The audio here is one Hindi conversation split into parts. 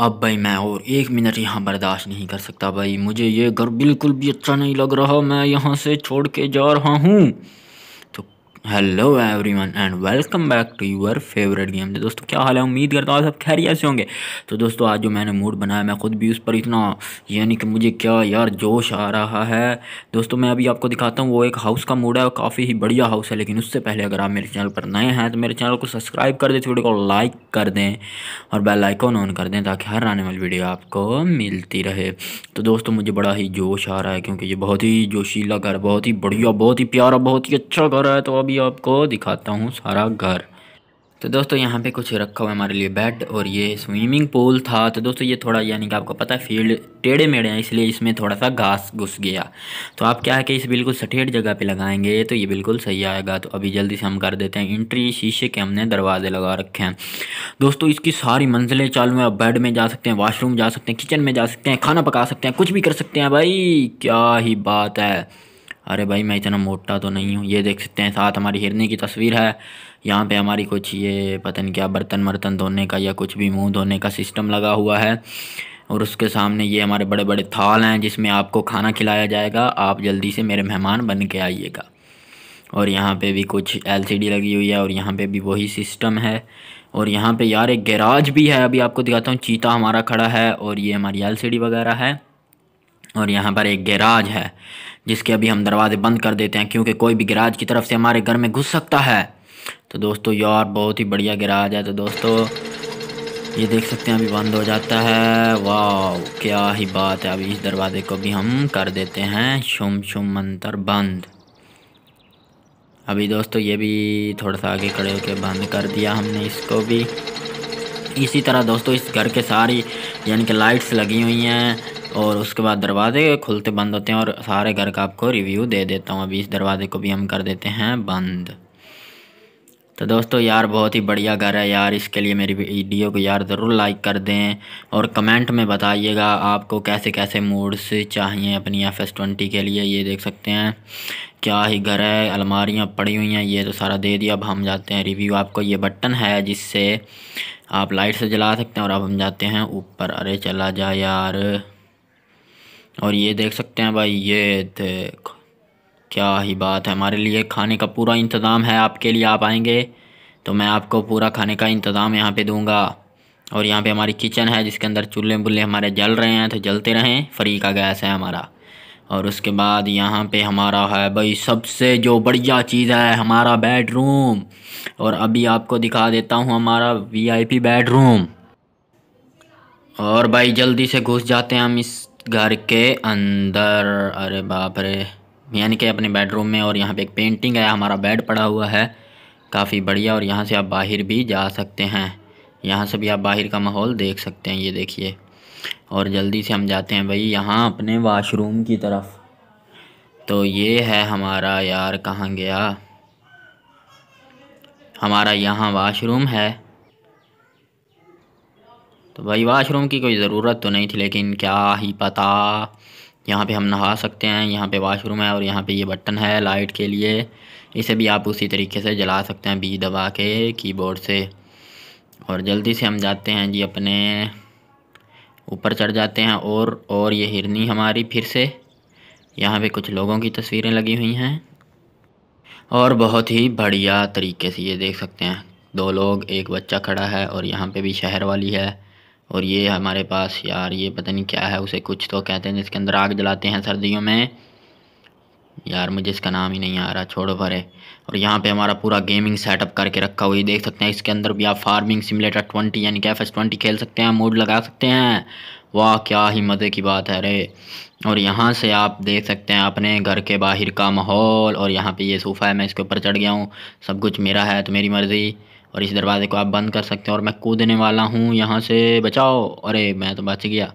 अब भाई मैं और एक मिनट यहाँ बर्दाश्त नहीं कर सकता भाई मुझे ये घर बिल्कुल भी अच्छा नहीं लग रहा मैं यहाँ से छोड़ के जा रहा हूँ hello everyone and welcome back to your favourite game दोस्तों क्या हाल है उम्मीद करता हूँ सब खैरियत से होंगे तो दोस्तों आज जो मैंने मूड बनाया मैं खुद भी उस पर इतना यानी कि मुझे क्या यार जोश आ रहा है दोस्तों मैं अभी आपको दिखाता हूँ वो एक हाउस का मूड है काफ़ी ही बढ़िया हाउस है लेकिन उससे पहले अगर आप मेरे चैनल पर नए हैं तो मेरे चैनल को सब्सक्राइब कर दें वीडियो को लाइक कर दें और बेलाइकॉन ऑन कर दें ताकि हर आने वाली वीडियो आपको मिलती रहे तो दोस्तों मुझे बड़ा ही जोश आ रहा है क्योंकि ये बहुत ही जोशीला घर बहुत ही बढ़िया बहुत ही प्यारा बहुत ही अच्छा घर है तो अभी अभी आपको दिखाता हूँ सारा घर तो दोस्तों यहाँ पे कुछ रखा हुआ है हमारे लिए बेड और ये स्विमिंग पूल था तो दोस्तों ये थोड़ा यानी कि आपको पता है फील्ड टेढ़े मेढ़े हैं इसलिए इसमें थोड़ा सा घास घुस गया तो आप क्या है कि इस बिल्कुल सठेट जगह पे लगाएंगे तो ये बिल्कुल सही आएगा तो अभी जल्दी से हम कर देते हैं इंट्री शीशे के हमने दरवाजे लगा रखे हैं दोस्तों इसकी सारी मंजिलें चालू हैं आप बेड में जा सकते हैं वाशरूम जा सकते हैं किचन में जा सकते हैं खाना पका सकते हैं कुछ भी कर सकते हैं भाई क्या ही बात है अरे भाई मैं इतना मोटा तो नहीं हूँ ये देख सकते हैं साथ हमारी हिरनी की तस्वीर है यहाँ पे हमारी कुछ ये पता नहीं क्या बर्तन वर्तन धोने का या कुछ भी मुंह धोने का सिस्टम लगा हुआ है और उसके सामने ये हमारे बड़े बड़े थाल हैं जिसमें आपको खाना खिलाया जाएगा आप जल्दी से मेरे मेहमान बन के आइएगा और यहाँ पर भी कुछ एल लगी हुई है और यहाँ पर भी वही सिस्टम है और यहाँ पे यार एक गैराज भी है अभी आपको दिखाता हूँ चीता हमारा खड़ा है और ये हमारी एलसीडी वगैरह है और यहाँ पर एक गैराज है जिसके अभी हम दरवाज़े बंद कर देते हैं क्योंकि कोई भी गैराज की तरफ से हमारे घर में घुस सकता है तो दोस्तों यार बहुत ही बढ़िया गैराज है तो दोस्तों ये देख सकते हैं अभी बंद हो जाता है वाह क्या ही बात है अभी इस दरवाज़े को भी हम कर देते हैं शुम शुम मंत्र बंद अभी दोस्तों ये भी थोड़ा सा आगे खड़े होकर बंद कर दिया हमने इसको भी इसी तरह दोस्तों इस घर के सारी यानी कि लाइट्स लगी हुई हैं और उसके बाद दरवाज़े खुलते बंद होते हैं और सारे घर का आपको रिव्यू दे देता हूँ अभी इस दरवाज़े को भी हम कर देते हैं बंद तो दोस्तों यार बहुत ही बढ़िया घर है यार इसके लिए मेरी वीडियो को यार ज़रूर लाइक कर दें और कमेंट में बताइएगा आपको कैसे कैसे मूड्स चाहिए अपनी एफ एस ट्वेंटी के लिए ये देख सकते हैं क्या ही घर है अलमारियाँ पड़ी हुई हैं ये तो सारा दे दिया अब हम जाते हैं रिव्यू आपको ये बटन है जिससे आप लाइट से जला सकते हैं और अब हम जाते हैं ऊपर अरे चला जा यार और ये देख सकते हैं भाई ये देख क्या ही बात है हमारे लिए खाने का पूरा इंतज़ाम है आपके लिए आप आएंगे तो मैं आपको पूरा खाने का इंतज़ाम यहाँ पे दूंगा और यहाँ पे हमारी किचन है जिसके अंदर चूल्हे बुल्ले हमारे जल रहे हैं तो जलते रहें फ्री का गैस है हमारा और उसके बाद यहाँ पे हमारा है भाई सबसे जो बढ़िया चीज़ है हमारा बेडरूम और अभी आपको दिखा देता हूँ हमारा वी बेडरूम और भाई जल्दी से घुस जाते हैं हम इस घर के अंदर अरे बाप रे यानी कि अपने बेडरूम में और यहाँ पे एक पेंटिंग है हमारा बेड पड़ा हुआ है काफ़ी बढ़िया और यहाँ से आप बाहर भी जा सकते हैं यहाँ से भी आप बाहर का माहौल देख सकते हैं ये देखिए और जल्दी से हम जाते हैं भाई यहाँ अपने वाशरूम की तरफ तो ये है हमारा यार कहाँ गया हमारा यहाँ वाशरूम है भाई वाशरूम की कोई ज़रूरत तो नहीं थी लेकिन क्या ही पता यहाँ पे हम नहा सकते हैं यहाँ पे वाशरूम है और यहाँ पे ये बटन है लाइट के लिए इसे भी आप उसी तरीके से जला सकते हैं बी दबा के कीबोर्ड से और जल्दी से हम जाते हैं जी अपने ऊपर चढ़ जाते हैं और और ये हिरनी हमारी फिर से यहाँ पे कुछ लोगों की तस्वीरें लगी हुई हैं और बहुत ही बढ़िया तरीके से ये देख सकते हैं दो लोग एक बच्चा खड़ा है और यहाँ पे भी शहर वाली है और ये हमारे पास यार ये पता नहीं क्या है उसे कुछ तो कहते हैं जिसके अंदर आग जलाते हैं सर्दियों में यार मुझे इसका नाम ही नहीं आ रहा छोड़ो भरे और यहाँ पे हमारा पूरा गेमिंग सेटअप करके रखा हुआ है देख सकते हैं इसके अंदर भी आप फार्मिंग सिमुलेटर ट्वेंटी यानी कैफ एस ट्वेंटी खेल सकते हैं मूड लगा सकते हैं वाह क्या ही मज़े की बात है अरे और यहाँ से आप देख सकते हैं अपने घर के बाहर का माहौल और यहाँ पर ये सोफ़ा है मैं इसके ऊपर चढ़ गया हूँ सब कुछ मेरा है तो मेरी मर्ज़ी और इस दरवाज़े को आप बंद कर सकते हैं और मैं कूदने वाला हूँ यहाँ से बचाओ अरे मैं तो बच गया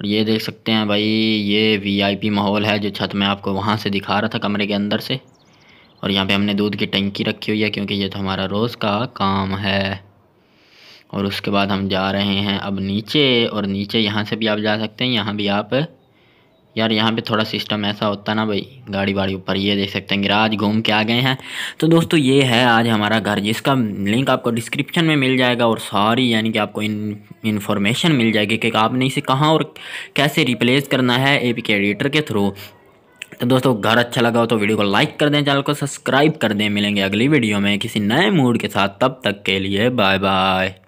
और ये देख सकते हैं भाई ये वीआईपी माहौल है जो छत में आपको वहाँ से दिखा रहा था कमरे के अंदर से और यहाँ पे हमने दूध की टंकी रखी हुई है क्योंकि ये तो हमारा रोज़ का काम है और उसके बाद हम जा रहे हैं अब नीचे और नीचे यहाँ से भी आप जा सकते हैं यहाँ भी आप यार यहाँ पे थोड़ा सिस्टम ऐसा होता ना भाई गाड़ी वाड़ी ऊपर ये देख सकते हैं गिराज घूम के आ गए हैं तो दोस्तों ये है आज हमारा घर जिसका लिंक आपको डिस्क्रिप्शन में मिल जाएगा और सारी यानी कि आपको इन इन्फॉर्मेशन मिल जाएगी कि आपने इसे कहाँ और कैसे रिप्लेस करना है ए एडिटर के थ्रू तो दोस्तों घर अच्छा लगा हो तो वीडियो को लाइक कर दें चैनल को सब्सक्राइब कर दें मिलेंगे अगली वीडियो में किसी नए मूड के साथ तब तक के लिए बाय बाय